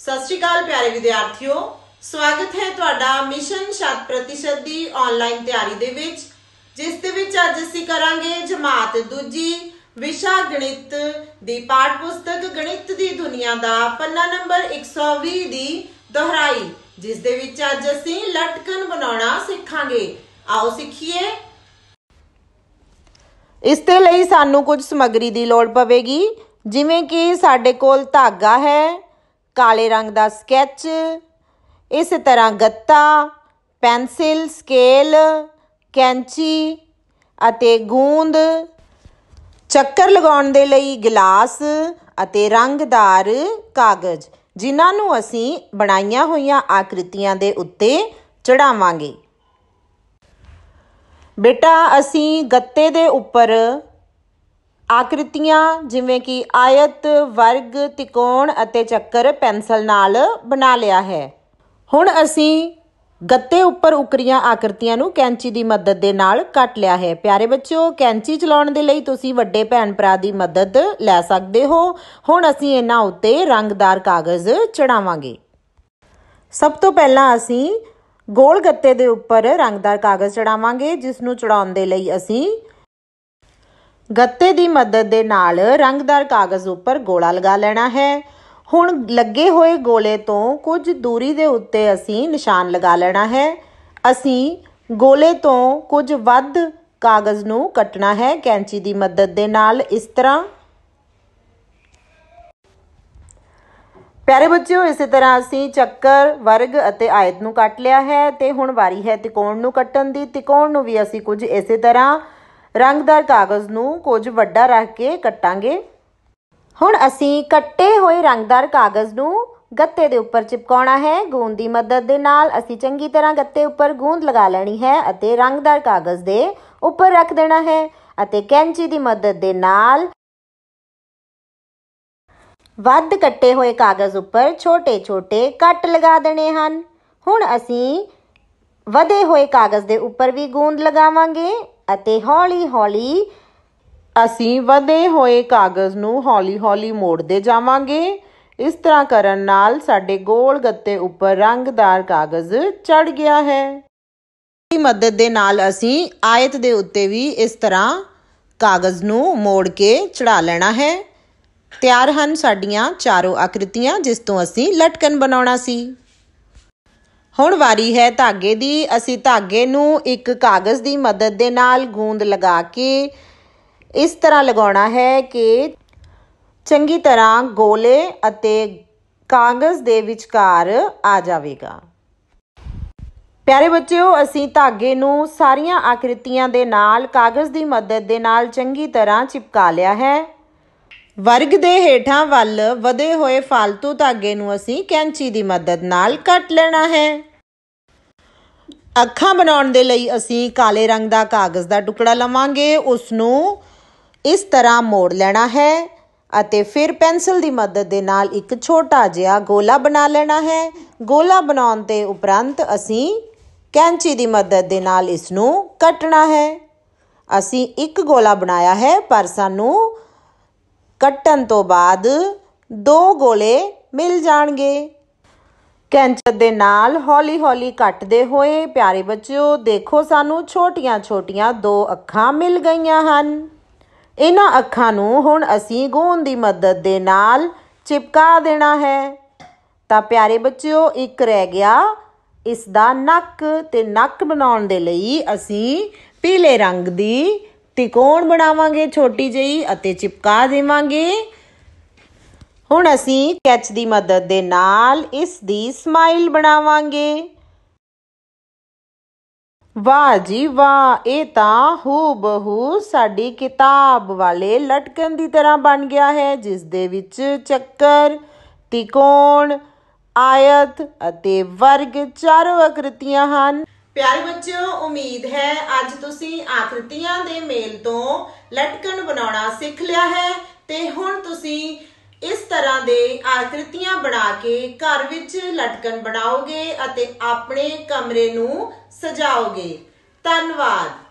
ਸਤਿ ਸ਼੍ਰੀ ਅਕਾਲ ਪਿਆਰੇ ਵਿਦਿਆਰਥੀਓ ਸਵਾਗਤ ਹੈ ਤੁਹਾਡਾ ਮਿਸ਼ਨ ਪ੍ਰਤੀਸ਼ਤ ਦੀ ਆਨਲਾਈਨ ਤਿਆਰੀ ਦੇ ਵਿੱਚ ਜਿਸ ਦੇ ਵਿੱਚ ਅੱਜ ਅਸੀਂ ਕਰਾਂਗੇ ਜਮਾਤ ਦੂਜੀ ਵਿਸ਼ਾ ਗਣਿਤ ਦੀ ਪਾਠ ਪੁਸਤਕ ਗਣਿਤ ਦੀ ਦੁਨੀਆ ਦਾ ਪੰਨਾ ਨੰਬਰ 120 ਦੀ ਦੁਹਰਾਈ ਜਿਸ ਦੇ ਵਿੱਚ ਅੱਜ ਅਸੀਂ ਲਟਕਣ ਬਣਾਉਣਾ ਸਿੱਖਾਂਗੇ ਆਓ ਸਿੱਖੀਏ ਇਸ ਤੇ ਲਈ ਸਾਨੂੰ ਕੁਝ ਸਮੱਗਰੀ ਦੀ ਲੋੜ ਪਵੇਗੀ ਜਿਵੇਂ ਕਿ ਸਾਡੇ ਕੋਲ ਧਾਗਾ ਹੈ ਕਾਲੇ ਰੰਗ ਦਾ ਸਕੈਚ ਇਸ ਤਰ੍ਹਾਂ ਗੱਤਾ ਪੈਨਸਿਲ ਸਕੇਲ ਕੈਂਚੀ ਅਤੇ ਗੂੰਦ ਚੱਕਰ ਲਗਾਉਣ ਦੇ ਲਈ ਗਲਾਸ ਅਤੇ ਰੰਗਦਾਰ ਕਾਗਜ਼ ਜਿਨ੍ਹਾਂ ਨੂੰ ਅਸੀਂ ਬਣਾਈਆਂ ਹੋਈਆਂ ਆਕ੍ਰਿਤੀਆਂ ਦੇ ਉੱਤੇ ਚੜਾਵਾਂਗੇ ਬੇਟਾ ਅਸੀਂ ਗੱਤੇ ਦੇ ਉੱਪਰ ਆਕ੍ਰਿਤੀਆਂ ਜਿਵੇਂ ਕਿ ਆਇਤ ਵਰਗ ਤਿਕੋਣ ਅਤੇ ਚੱਕਰ ਪੈਨਸਲ ਨਾਲ ਬਣਾ ਲਿਆ ਹੈ ਹੁਣ ਅਸੀਂ ਗੱਤੇ ਉੱਪਰ ਉਕਰੀਆਂ ਆਕ੍ਰਿਤੀਆਂ ਨੂੰ ਕੈਂਚੀ ਦੀ ਮਦਦ ਦੇ ਨਾਲ ਕੱਟ ਲਿਆ ਹੈ ਪਿਆਰੇ ਬੱਚਿਓ ਕੈਂਚੀ ਚਲਾਉਣ ਦੇ ਲਈ ਤੁਸੀਂ ਵੱਡੇ ਭੈਣ ਭਰਾ ਦੀ ਮਦਦ ਲੈ ਸਕਦੇ ਹੋ ਹੁਣ ਅਸੀਂ ਇਹਨਾਂ ਉੱਤੇ ਰੰਗਦਾਰ ਕਾਗਜ਼ ਚੜਾਵਾਂਗੇ ਸਭ ਤੋਂ ਪਹਿਲਾਂ ਅਸੀਂ ਗੋਲ ਗੱਤੇ ਦੇ ਉੱਪਰ ਰੰਗਦਾਰ ਕਾਗਜ਼ ਚੜਾਵਾਂਗੇ ਜਿਸ ਨੂੰ ਚੜਾਉਣ ਦੇ ਲਈ ਅਸੀਂ ਗੱਤੇ ਦੀ ਮਦਦ ਦੇ ਨਾਲ ਰੰਗਦਾਰ ਕਾਗਜ਼ ਉੱਪਰ ਗੋਲਾ ਲਗਾ ਲੈਣਾ ਹੈ ਹੁਣ ਲੱਗੇ ਹੋਏ ਗੋਲੇ ਤੋਂ ਕੁਝ ਦੂਰੀ ਦੇ ਉੱਤੇ ਅਸੀਂ ਨਿਸ਼ਾਨ ਲਗਾ ਲੈਣਾ ਹੈ ਅਸੀਂ ਗੋਲੇ ਤੋਂ ਕੁਝ ਵੱਧ ਕਾਗਜ਼ ਨੂੰ ਕੱਟਣਾ ਹੈ ਕੈਂਚੀ ਦੀ ਮਦਦ ਦੇ ਨਾਲ ਇਸ ਤਰ੍ਹਾਂ ਪਿਆਰੇ ਬੱਚਿਓ ਇਸੇ ਤਰ੍ਹਾਂ ਅਸੀਂ ਚੱਕਰ ਵਰਗ ਅਤੇ ਆਇਤ ਨੂੰ ਕੱਟ ਲਿਆ ਹੈ ਤੇ ਹੁਣ ਵਾਰੀ ਹੈ ਤਿਕੋਣ ਨੂੰ ਕੱਟਣ ਦੀ ਤਿਕੋਣ ਨੂੰ ਵੀ ਅਸੀਂ ਕੁਝ ਇਸੇ ਤਰ੍ਹਾਂ ਰੰਗਦਾਰ ਕਾਗਜ਼ ਨੂੰ ਕੁਝ ਵੱਡਾ ਰੱਖ ਕੇ ਕੱਟਾਂਗੇ ਹੁਣ ਅਸੀਂ ਕੱਟੇ ਹੋਏ ਰੰਗਦਾਰ ਕਾਗਜ਼ ਨੂੰ ਗੱਤੇ ਦੇ ਉੱਪਰ ਚਿਪਕਾਉਣਾ ਹੈ ਗੂੰਦ ਦੀ ਮਦਦ ਦੇ ਨਾਲ ਅਸੀਂ ਚੰਗੀ ਤਰ੍ਹਾਂ ਗੱਤੇ ਉੱਪਰ ਗੂੰਦ ਲਗਾ ਲੈਣੀ ਹੈ ਅਤੇ ਰੰਗਦਾਰ ਕਾਗਜ਼ ਦੇ ਉੱਪਰ ਰੱਖ ਦੇਣਾ ਹੈ ਅਤੇ ਕੈਂਚੀ ਦੀ ਮਦਦ ਦੇ ਨਾਲ ਵੱਧ ਕੱਟੇ ਹੋਏ ਕਾਗਜ਼ ਉੱਪਰ ਛੋਟੇ-ਛੋਟੇ ਕੱਟ ਲਗਾ ਦੇਣੇ ਹਨ ਹੁਣ ਅਸੀਂ ਵਧੇ ਹੋਏ ਕਾਗਜ਼ ਦੇ ਉੱਪਰ ਵੀ ਗੂੰਦ ਲਗਾਵਾਂਗੇ ਅਤੇ ਹੌਲੀ-ਹੌਲੀ ਅਸੀਂ ਵਧੇ ਹੋਏ ਕਾਗਜ਼ ਨੂੰ ਹੌਲੀ-ਹੌਲੀ ਮੋੜਦੇ ਜਾਵਾਂਗੇ ਇਸ ਤਰ੍ਹਾਂ ਕਰਨ ਨਾਲ ਸਾਡੇ ਗੋਲ ਗੱਤੇ ਉੱਪਰ ਰੰਗਦਾਰ ਕਾਗਜ਼ ਚੜ ਗਿਆ ਹੈ ਦੀ ਮਦਦ ਦੇ ਨਾਲ ਅਸੀਂ ਆਇਤ ਦੇ ਉੱਤੇ ਵੀ ਇਸ ਤਰ੍ਹਾਂ ਕਾਗਜ਼ ਨੂੰ ਮੋੜ ਕੇ ਚੜਾ ਲੈਣਾ ਹੈ ਤਿਆਰ ਹਨ ਸਾਡੀਆਂ ਚਾਰੋਂ ਆਕ੍ਰਿਤੀਆਂ ਜਿਸ ਤੋਂ ਅਸੀਂ ਲਟਕਣ ਬਣਾਉਣਾ ਸੀ ਹੁਣ ਵਾਰੀ ਹੈ ਧਾਗੇ ਦੀ ਅਸੀਂ ਧਾਗੇ ਨੂੰ ਇੱਕ ਕਾਗਜ਼ ਦੀ ਮਦਦ ਦੇ ਨਾਲ ਗੂੰਦ ਲਗਾ ਕੇ ਇਸ ਤਰ੍ਹਾਂ ਲਗਾਉਣਾ ਹੈ ਕਿ ਚੰਗੀ ਤਰ੍ਹਾਂ ਗੋਲੇ ਅਤੇ ਕਾਗਜ਼ ਦੇ ਵਿਚਕਾਰ ਆ ਜਾਵੇਗਾ ਪਿਆਰੇ ਬੱਚਿਓ ਅਸੀਂ ਧਾਗੇ ਨੂੰ ਸਾਰੀਆਂ ਆਕ੍ਰਿਤੀਆਂ ਦੇ ਨਾਲ ਕਾਗਜ਼ ਦੀ ਮਦਦ ਦੇ ਨਾਲ ਚੰਗੀ ਤਰ੍ਹਾਂ ਚਿਪਕਾ ਲਿਆ ਹੈ ਵਰਗ ਦੇ ਹੇਠਾਂ ਵੱਲ ਵਧੇ ਹੋਏ ਫालतू ਧਾਗੇ ਨੂੰ ਅਸੀਂ ਕੈਂਚੀ ਦੀ ਮਦਦ ਨਾਲ ਕੱਟ ਲੈਣਾ ਹੈ ਅੱਖਾਂ ਬਣਾਉਣ ਦੇ ਲਈ ਅਸੀਂ ਕਾਲੇ ਰੰਗ ਦਾ ਕਾਗਜ਼ ਦਾ ਟੁਕੜਾ ਲਵਾਂਗੇ ਉਸ ਨੂੰ ਇਸ ਤਰ੍ਹਾਂ ਮੋੜ ਲੈਣਾ ਹੈ ਅਤੇ ਫਿਰ ਪੈਨਸਲ ਦੀ ਮਦਦ ਦੇ ਨਾਲ ਇੱਕ ਛੋਟਾ ਜਿਹਾ ਗੋਲਾ ਬਣਾ ਲੈਣਾ ਹੈ ਗੋਲਾ ਬਣਾਉਣ ਦੇ ਉਪਰੰਤ ਅਸੀਂ ਕੈਂਚੀ ਦੀ ਮਦਦ ਦੇ ਨਾਲ ਇਸ ਨੂੰ ਕੱਟਣਾ ਹੈ ਅਸੀਂ ਇੱਕ ਗੋਲਾ ਬਣਾਇਆ ਹੈ ਪਰ ਸਾਨੂੰ ਕੱਟਣ ਤੋਂ ਬਾਅਦ ਦੋ ਗੋਲੇ ਮਿਲ ਜਾਣਗੇ ਕੈਂਚਰ ਦੇ ਨਾਲ ਹੌਲੀ-ਹੌਲੀ ਕੱਟਦੇ ਹੋਏ ਪਿਆਰੇ ਬੱਚਿਓ ਦੇਖੋ ਸਾਨੂੰ ਛੋਟੀਆਂ-ਛੋਟੀਆਂ ਦੋ ਅੱਖਾਂ ਮਿਲ ਗਈਆਂ ਹਨ ਇਹਨਾਂ ਅੱਖਾਂ ਨੂੰ ਹੁਣ ਅਸੀਂ ਗੋਂਦ ਦੀ ਮਦਦ ਦੇ ਨਾਲ ਚਿਪਕਾ ਦੇਣਾ ਹੈ ਤਾਂ ਪਿਆਰੇ ਬੱਚਿਓ ਇੱਕ ਰਹਿ ਗਿਆ ਇਸ ਦਾ ਨੱਕ ਤੇ ਨੱਕ ਬਣਾਉਣ ਦੇ ਲਈ ਅਸੀਂ ਪੀਲੇ ਰੰਗ ਦੀ ਤਿਕੋਣ ਬਣਾਵਾਂਗੇ ਛੋਟੀ ਜਿਹੀ ਅਤੇ ਚਿਪਕਾ ਦੇਵਾਂਗੇ ਹੁਣ ਅਸੀਂ ਕੈਚ ਦੀ ਮਦਦ ਦੇ ਨਾਲ ਇਸ ਦੀ ਸਮਾਈਲ ਬਣਾਵਾਂਗੇ ਵਾਹ ਜੀ ਵਾਹ ਇਹ ਤਾਂ ਹੂ ਹੂ ਸਾਡੀ ਕਿਤਾਬ ਵਾਲੇ ਲਟਕਣ ਦੀ ਤਰ੍ਹਾਂ ਬਣ ਗਿਆ ਹੈ ਜਿਸ ਦੇ ਵਿੱਚ ਚੱਕਰ ਤਿਕੋਣ ਆਇਤ ਅਤੇ ਵਰਗ ਚਾਰੋਂ ਆਕ੍ਰਿਤੀਆਂ ਹਨ ਪਿਆਰੇ ਬੱਚਿਓ ਉਮੀਦ ਹੈ ਅੱਜ ਤੁਸੀਂ ਆਕ੍ਰਿਤੀਆਂ ਦੇ ਮੇਲ ਤੋਂ ਲਟਕਣ ਬਣਾਉਣਾ ਸਿੱਖ ਲਿਆ ਹੈ ਤੇ ਹੁਣ ਤੁਸੀਂ ਇਸ ਤਰ੍ਹਾਂ ਦੇ ਆਕ੍ਰਿਤੀਆਂ ਬਣਾ ਕੇ ਘਰ ਵਿੱਚ ਲਟਕਣ ਬਣਾਓਗੇ ਅਤੇ ਆਪਣੇ ਕਮਰੇ ਨੂੰ ਸਜਾਓਗੇ ਧੰਨਵਾਦ